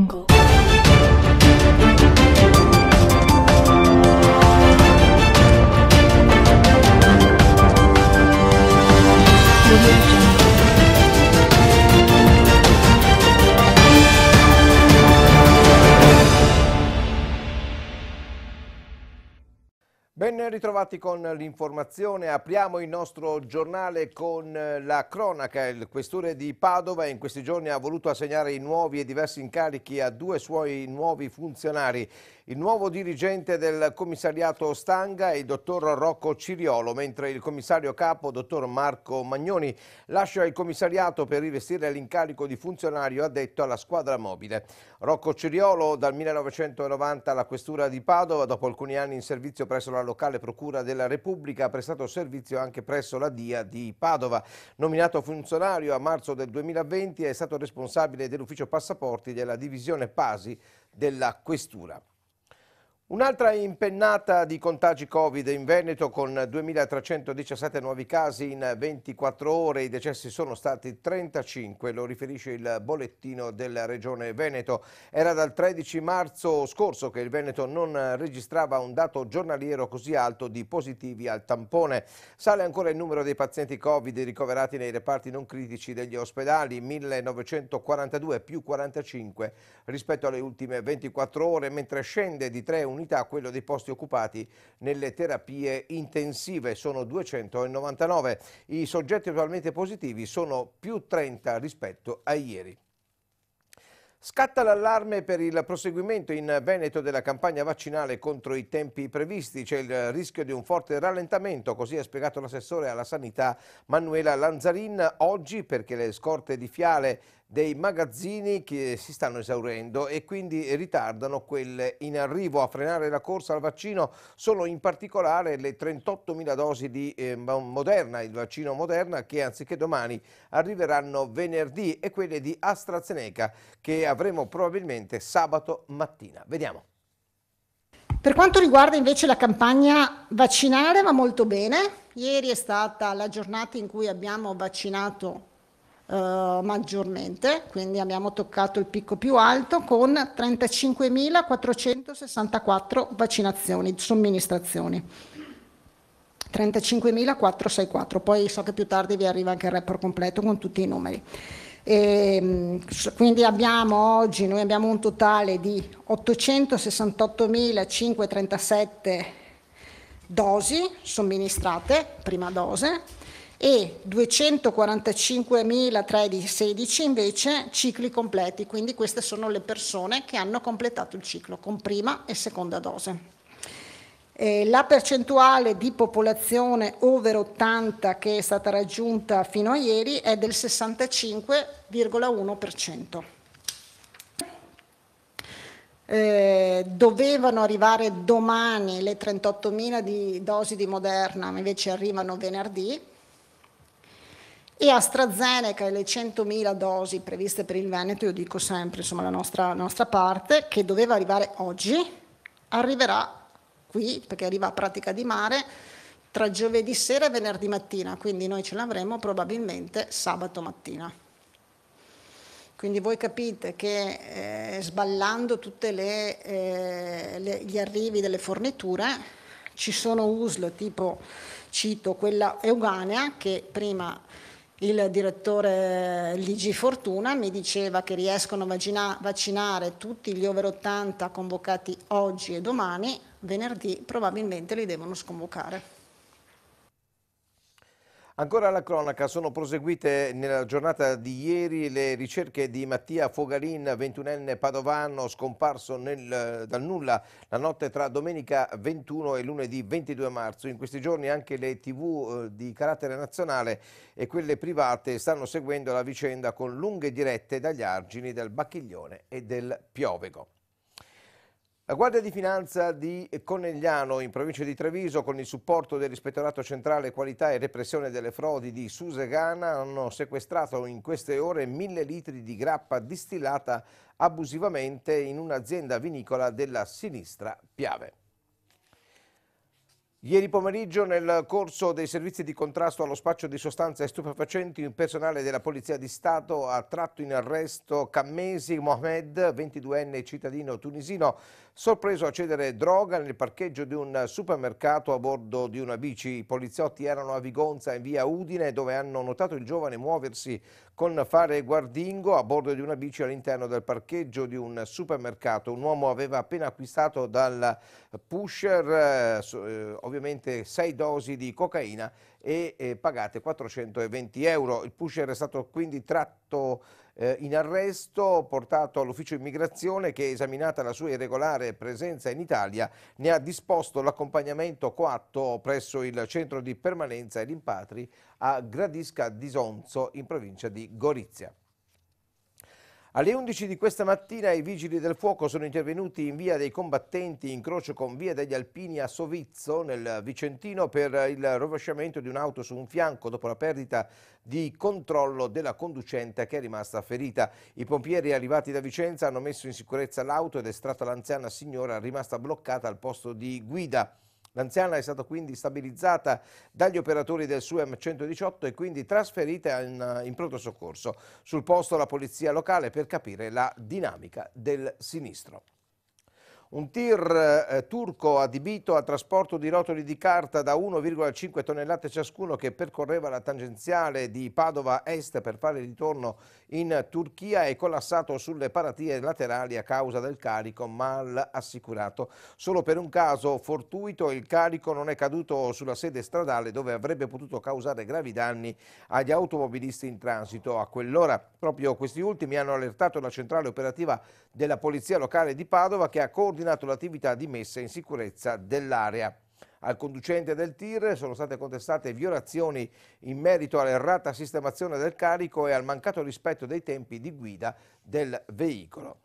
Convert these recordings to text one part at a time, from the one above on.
jungle Ben ritrovati con l'informazione, apriamo il nostro giornale con eh, la cronaca. Il questore di Padova in questi giorni ha voluto assegnare i nuovi e diversi incarichi a due suoi nuovi funzionari. Il nuovo dirigente del commissariato Stanga è il dottor Rocco Ciriolo, mentre il commissario capo, dottor Marco Magnoni, lascia il commissariato per rivestire l'incarico di funzionario addetto alla squadra mobile. Rocco Ciriolo dal 1990 alla questura di Padova, dopo alcuni anni in servizio presso la locale locale procura della Repubblica, ha prestato servizio anche presso la DIA di Padova. Nominato funzionario a marzo del 2020 è stato responsabile dell'ufficio passaporti della divisione Pasi della Questura. Un'altra impennata di contagi Covid in Veneto con 2.317 nuovi casi in 24 ore, i decessi sono stati 35, lo riferisce il bollettino della Regione Veneto. Era dal 13 marzo scorso che il Veneto non registrava un dato giornaliero così alto di positivi al tampone. Sale ancora il numero dei pazienti Covid ricoverati nei reparti non critici degli ospedali, 1.942 più 45 rispetto alle ultime 24 ore, mentre scende di 3 un unità quello dei posti occupati nelle terapie intensive, sono 299. I soggetti attualmente positivi sono più 30 rispetto a ieri. Scatta l'allarme per il proseguimento in Veneto della campagna vaccinale contro i tempi previsti. C'è il rischio di un forte rallentamento, così ha spiegato l'assessore alla sanità Manuela Lanzarin oggi perché le scorte di fiale dei magazzini che si stanno esaurendo e quindi ritardano quelle in arrivo. A frenare la corsa al vaccino sono in particolare le 38.000 dosi di eh, Moderna, il vaccino Moderna che anziché domani arriveranno venerdì e quelle di AstraZeneca che avremo probabilmente sabato mattina. Vediamo. Per quanto riguarda invece la campagna vaccinare va molto bene. Ieri è stata la giornata in cui abbiamo vaccinato eh, maggiormente, quindi abbiamo toccato il picco più alto con 35.464 vaccinazioni, somministrazioni. 35.464, poi so che più tardi vi arriva anche il report completo con tutti i numeri. E, ehm, quindi abbiamo oggi, noi abbiamo un totale di 868.537 dosi somministrate, prima dose, e 245.316 invece cicli completi, quindi queste sono le persone che hanno completato il ciclo con prima e seconda dose. Eh, la percentuale di popolazione over 80 che è stata raggiunta fino a ieri è del 65,1%. Eh, dovevano arrivare domani le 38.000 di dosi di Moderna, invece arrivano venerdì, e AstraZeneca e le 100.000 dosi previste per il Veneto, io dico sempre insomma, la nostra, la nostra parte, che doveva arrivare oggi, arriverà qui perché arriva a Pratica di Mare tra giovedì sera e venerdì mattina, quindi noi ce l'avremo probabilmente sabato mattina. Quindi voi capite che eh, sballando tutti eh, gli arrivi delle forniture ci sono USL tipo, cito, quella euganea che prima il direttore Ligi Fortuna mi diceva che riescono a vaccinare tutti gli over 80 convocati oggi e domani, venerdì probabilmente li devono sconvocare. Ancora la cronaca, sono proseguite nella giornata di ieri le ricerche di Mattia Fogarin, 21enne padovano, scomparso nel, dal nulla la notte tra domenica 21 e lunedì 22 marzo. In questi giorni anche le tv eh, di carattere nazionale e quelle private stanno seguendo la vicenda con lunghe dirette dagli argini del Bacchiglione e del Piovego. La Guardia di Finanza di Conegliano, in provincia di Treviso, con il supporto dell'Ispettorato Centrale Qualità e Repressione delle Frodi di Susegana, hanno sequestrato in queste ore mille litri di grappa distillata abusivamente in un'azienda vinicola della sinistra Piave. Ieri pomeriggio, nel corso dei servizi di contrasto allo spaccio di sostanze stupefacenti, un personale della Polizia di Stato ha tratto in arresto Kammesi Mohamed, 22enne cittadino tunisino, sorpreso a cedere droga nel parcheggio di un supermercato a bordo di una bici. I poliziotti erano a Vigonza, in via Udine, dove hanno notato il giovane muoversi con fare guardingo a bordo di una bici all'interno del parcheggio di un supermercato. Un uomo aveva appena acquistato dal pusher eh, eh ovviamente sei dosi di cocaina e eh, pagate 420 euro. Il pusher è stato quindi tratto eh, in arresto, portato all'ufficio immigrazione che esaminata la sua irregolare presenza in Italia ne ha disposto l'accompagnamento coatto presso il centro di permanenza e rimpatri a Gradisca di Sonzo in provincia di Gorizia. Alle 11 di questa mattina i vigili del fuoco sono intervenuti in via dei combattenti in croce con via degli Alpini a Sovizzo nel Vicentino per il rovesciamento di un'auto su un fianco dopo la perdita di controllo della conducente che è rimasta ferita. I pompieri arrivati da Vicenza hanno messo in sicurezza l'auto ed estratta l'anziana signora rimasta bloccata al posto di guida. L'anziana è stata quindi stabilizzata dagli operatori del SUEM 118 e quindi trasferita in, in pronto soccorso. Sul posto la polizia locale per capire la dinamica del sinistro. Un tir eh, turco adibito a trasporto di rotoli di carta da 1,5 tonnellate ciascuno che percorreva la tangenziale di Padova Est per fare ritorno in Turchia è collassato sulle paratie laterali a causa del carico mal assicurato. Solo per un caso fortuito il carico non è caduto sulla sede stradale dove avrebbe potuto causare gravi danni agli automobilisti in transito. A quell'ora proprio questi ultimi hanno allertato la centrale operativa della Polizia Locale di Padova che ha coordinato coordinato l'attività di messa in sicurezza dell'area. Al conducente del TIR sono state contestate violazioni in merito all'errata sistemazione del carico e al mancato rispetto dei tempi di guida del veicolo.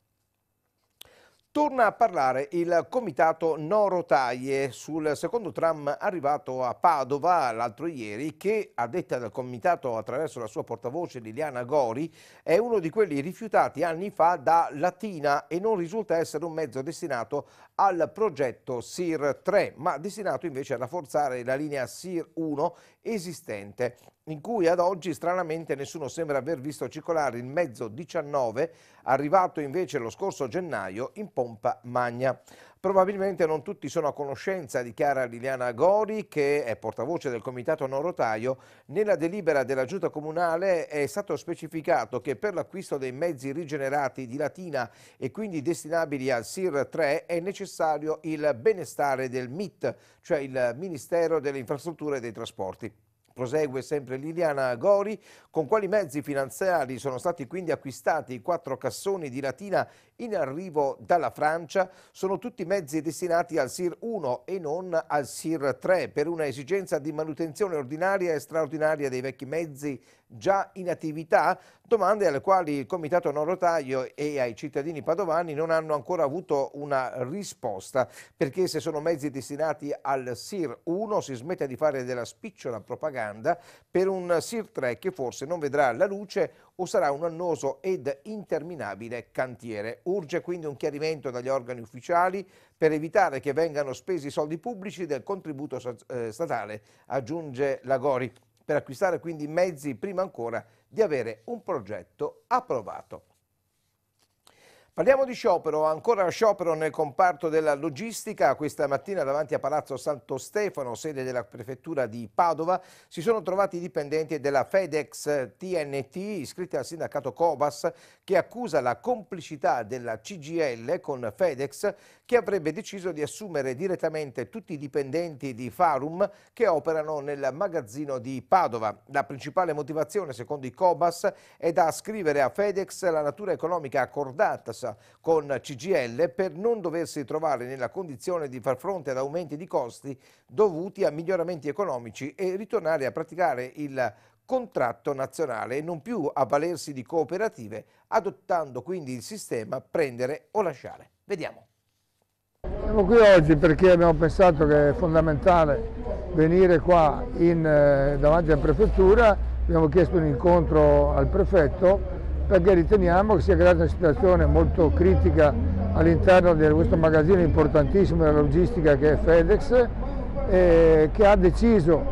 Torna a parlare il comitato No Rotaie sul secondo tram arrivato a Padova l'altro ieri che, a detta del comitato attraverso la sua portavoce Liliana Gori, è uno di quelli rifiutati anni fa da Latina e non risulta essere un mezzo destinato al progetto SIR 3, ma destinato invece a rafforzare la linea SIR 1 esistente, in cui ad oggi stranamente nessuno sembra aver visto circolare il mezzo 19, arrivato invece lo scorso gennaio in pompa magna. Probabilmente non tutti sono a conoscenza, dichiara Liliana Gori, che è portavoce del Comitato Non Rotaio. Nella delibera della Giunta Comunale è stato specificato che per l'acquisto dei mezzi rigenerati di Latina e quindi destinabili al SIR 3 è necessario il benestare del MIT, cioè il Ministero delle Infrastrutture e dei Trasporti. Prosegue sempre Liliana Gori, con quali mezzi finanziari sono stati quindi acquistati i quattro cassoni di Latina in arrivo dalla Francia sono tutti mezzi destinati al SIR 1 e non al SIR 3 per una esigenza di manutenzione ordinaria e straordinaria dei vecchi mezzi già in attività, domande alle quali il Comitato Non Rotaio e ai cittadini padovani non hanno ancora avuto una risposta, perché se sono mezzi destinati al SIR 1 si smette di fare della spicciola propaganda per un SIR 3 che forse non vedrà la luce o sarà un annoso ed interminabile cantiere. Urge quindi un chiarimento dagli organi ufficiali per evitare che vengano spesi i soldi pubblici del contributo eh, statale, aggiunge Lagori, per acquistare quindi mezzi prima ancora di avere un progetto approvato. Parliamo di sciopero, ancora sciopero nel comparto della logistica. Questa mattina davanti a Palazzo Santo Stefano, sede della prefettura di Padova, si sono trovati i dipendenti della FedEx TNT iscritti al sindacato Cobas che accusa la complicità della CGL con FedEx che avrebbe deciso di assumere direttamente tutti i dipendenti di Farum che operano nel magazzino di Padova. La principale motivazione, secondo i Cobas, è da ascrivere a FedEx la natura economica accordata d'accordo con CGL per non doversi trovare nella condizione di far fronte ad aumenti di costi dovuti a miglioramenti economici e ritornare a praticare il contratto nazionale e non più avvalersi di cooperative, adottando quindi il sistema prendere o lasciare. Vediamo. Siamo qui oggi perché abbiamo pensato che è fondamentale venire qua in, eh, davanti alla prefettura, abbiamo chiesto un incontro al prefetto perché riteniamo che sia creata una situazione molto critica all'interno di questo magazzino importantissimo della logistica che è FedEx, eh, che ha deciso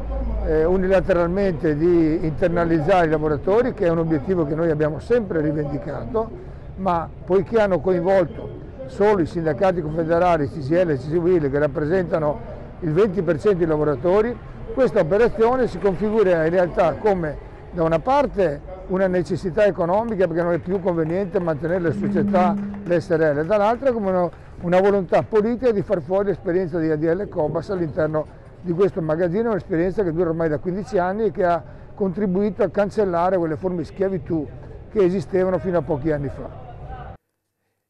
eh, unilateralmente di internalizzare i lavoratori, che è un obiettivo che noi abbiamo sempre rivendicato, ma poiché hanno coinvolto solo i sindacati confederali CGL e CISWIL che rappresentano il 20% dei lavoratori, questa operazione si configura in realtà come da una parte una necessità economica perché non è più conveniente mantenere le società, le SRL, dall'altra come una, una volontà politica di far fuori l'esperienza di ADL Cobas all'interno di questo magazzino, un'esperienza che dura ormai da 15 anni e che ha contribuito a cancellare quelle forme di schiavitù che esistevano fino a pochi anni fa.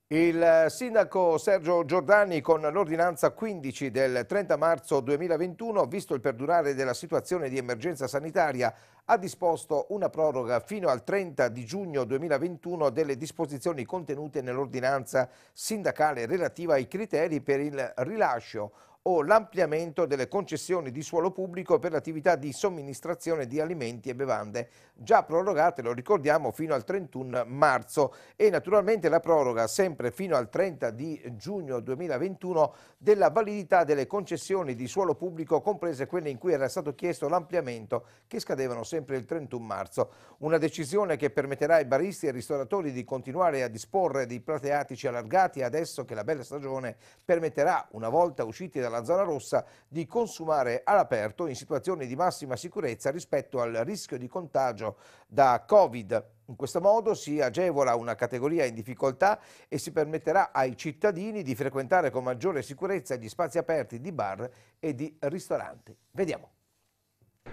Il eh, sindaco Sergio Giordani con l'ordinanza 15 del 30 marzo 2021, visto il perdurare della situazione di emergenza sanitaria, ha disposto una proroga fino al 30 di giugno 2021 delle disposizioni contenute nell'ordinanza sindacale relativa ai criteri per il rilascio o l'ampliamento delle concessioni di suolo pubblico per l'attività di somministrazione di alimenti e bevande, già prorogate, lo ricordiamo, fino al 31 marzo e naturalmente la proroga sempre fino al 30 di giugno 2021 della validità delle concessioni di suolo pubblico, comprese quelle in cui era stato chiesto l'ampliamento, che scadevano sempre il 31 marzo. Una decisione che permetterà ai baristi e ai ristoratori di continuare a disporre di plateatici allargati adesso che la bella stagione permetterà, una volta usciti dalla la zona rossa di consumare all'aperto in situazioni di massima sicurezza rispetto al rischio di contagio da Covid. In questo modo si agevola una categoria in difficoltà e si permetterà ai cittadini di frequentare con maggiore sicurezza gli spazi aperti di bar e di ristoranti. Vediamo.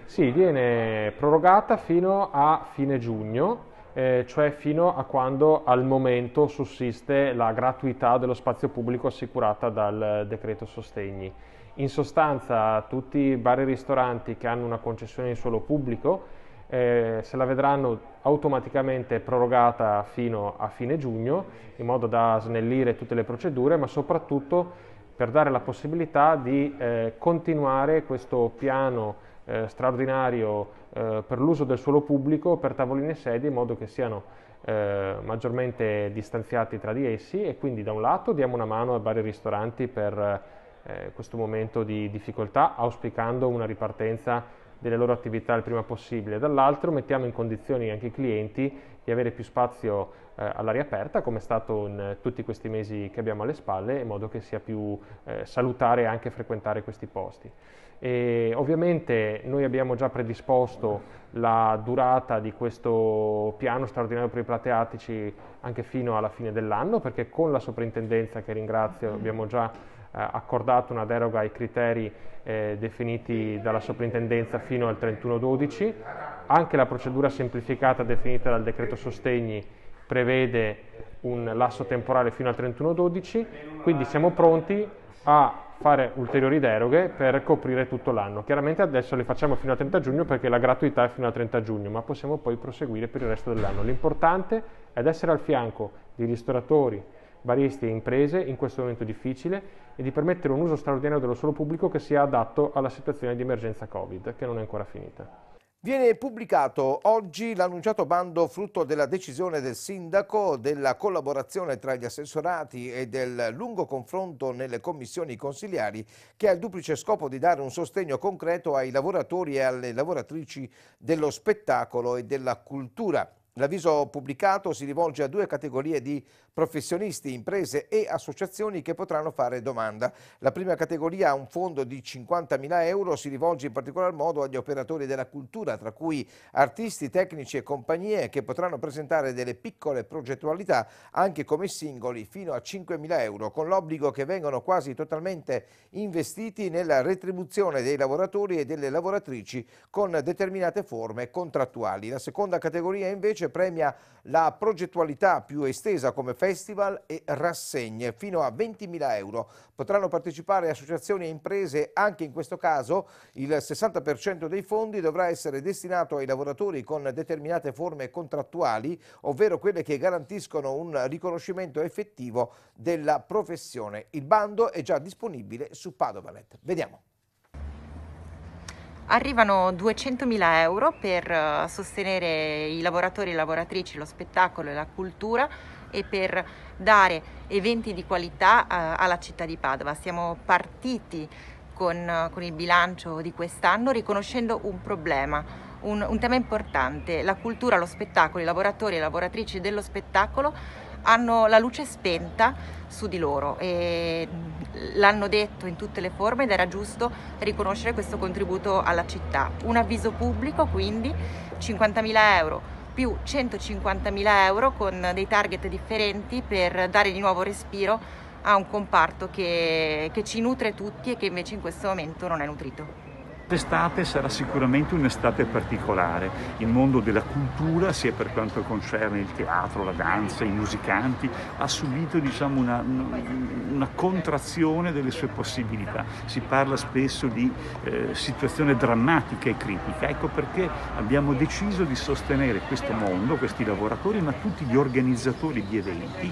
Sì, viene prorogata fino a fine giugno eh, cioè fino a quando al momento sussiste la gratuità dello spazio pubblico assicurata dal decreto sostegni. In sostanza tutti i bar e ristoranti che hanno una concessione di suolo pubblico eh, se la vedranno automaticamente prorogata fino a fine giugno in modo da snellire tutte le procedure ma soprattutto per dare la possibilità di eh, continuare questo piano eh, straordinario eh, per l'uso del suolo pubblico per tavolini e sedie in modo che siano eh, maggiormente distanziati tra di essi e quindi da un lato diamo una mano a vari ristoranti per eh, questo momento di difficoltà auspicando una ripartenza delle loro attività il prima possibile, dall'altro mettiamo in condizioni anche i clienti di avere più spazio eh, all'aria aperta, come è stato in eh, tutti questi mesi che abbiamo alle spalle, in modo che sia più eh, salutare anche frequentare questi posti. E, ovviamente noi abbiamo già predisposto la durata di questo piano straordinario per i plateatici anche fino alla fine dell'anno, perché con la soprintendenza, che ringrazio, mm. abbiamo già eh, accordato una deroga ai criteri eh, definiti dalla soprintendenza fino al 31-12. Anche la procedura semplificata definita dal decreto sostegni prevede un lasso temporale fino al 31-12, quindi siamo pronti a fare ulteriori deroghe per coprire tutto l'anno. Chiaramente adesso le facciamo fino al 30 giugno perché la gratuità è fino al 30 giugno, ma possiamo poi proseguire per il resto dell'anno. L'importante è essere al fianco di ristoratori, baristi e imprese in questo momento difficile e di permettere un uso straordinario dello suolo pubblico che sia adatto alla situazione di emergenza Covid, che non è ancora finita. Viene pubblicato oggi l'annunciato bando frutto della decisione del sindaco, della collaborazione tra gli assessorati e del lungo confronto nelle commissioni consiliari che ha il duplice scopo di dare un sostegno concreto ai lavoratori e alle lavoratrici dello spettacolo e della cultura. L'avviso pubblicato si rivolge a due categorie di professionisti, imprese e associazioni che potranno fare domanda. La prima categoria ha un fondo di 50.000 euro, si rivolge in particolar modo agli operatori della cultura, tra cui artisti, tecnici e compagnie che potranno presentare delle piccole progettualità anche come singoli fino a 5.000 euro, con l'obbligo che vengano quasi totalmente investiti nella retribuzione dei lavoratori e delle lavoratrici con determinate forme contrattuali. La seconda categoria invece invece premia la progettualità più estesa come festival e rassegne fino a 20.000 euro. Potranno partecipare associazioni e imprese, anche in questo caso il 60% dei fondi dovrà essere destinato ai lavoratori con determinate forme contrattuali, ovvero quelle che garantiscono un riconoscimento effettivo della professione. Il bando è già disponibile su Padova.net. Vediamo. Arrivano 200.000 euro per eh, sostenere i lavoratori e le lavoratrici, lo spettacolo e la cultura e per dare eventi di qualità eh, alla città di Padova. Siamo partiti con, eh, con il bilancio di quest'anno riconoscendo un problema, un, un tema importante, la cultura, lo spettacolo, i lavoratori e le lavoratrici dello spettacolo hanno la luce spenta su di loro e l'hanno detto in tutte le forme ed era giusto riconoscere questo contributo alla città. Un avviso pubblico quindi 50.000 euro più 150.000 euro con dei target differenti per dare di nuovo respiro a un comparto che, che ci nutre tutti e che invece in questo momento non è nutrito. L'estate sarà sicuramente un'estate particolare, il mondo della cultura, sia per quanto concerne il teatro, la danza, i musicanti, ha subito diciamo, una, una, contrazione delle sue possibilità. Si parla spesso di eh, situazione drammatica e critica, ecco perché abbiamo deciso di sostenere questo mondo, questi lavoratori, ma tutti gli organizzatori di eventi,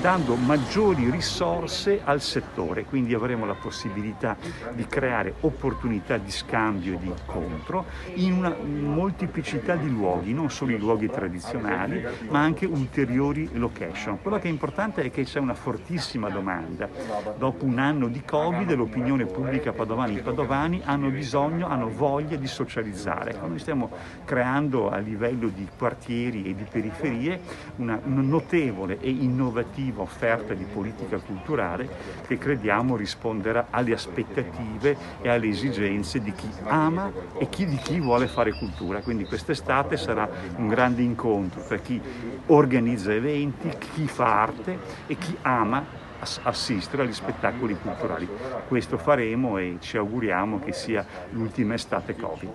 dando maggiori risorse al settore, quindi avremo la possibilità di creare opportunità di scambio scambio e di incontro in una molteplicità di luoghi, non solo i luoghi tradizionali, ma anche ulteriori location. Quello che è importante è che c'è una fortissima domanda. Dopo un anno di Covid l'opinione pubblica padovana e i padovani hanno bisogno, hanno voglia di socializzare. Ecco, noi stiamo creando a livello di quartieri e di periferie una notevole e innovativa offerta di politica culturale che crediamo risponderà alle aspettative e alle esigenze di chi chi ama e chi di chi vuole fare cultura. Quindi quest'estate sarà un grande incontro tra chi organizza eventi, chi fa arte e chi ama assistere agli spettacoli culturali. Questo faremo e ci auguriamo che sia l'ultima estate Covid.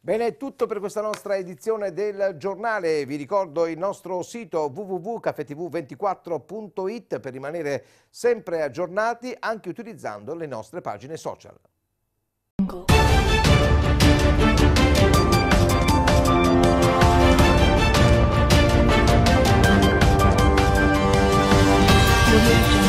Bene, è tutto per questa nostra edizione del giornale. Vi ricordo il nostro sito www.cafetv24.it per rimanere sempre aggiornati anche utilizzando le nostre pagine social. Audio Jungle.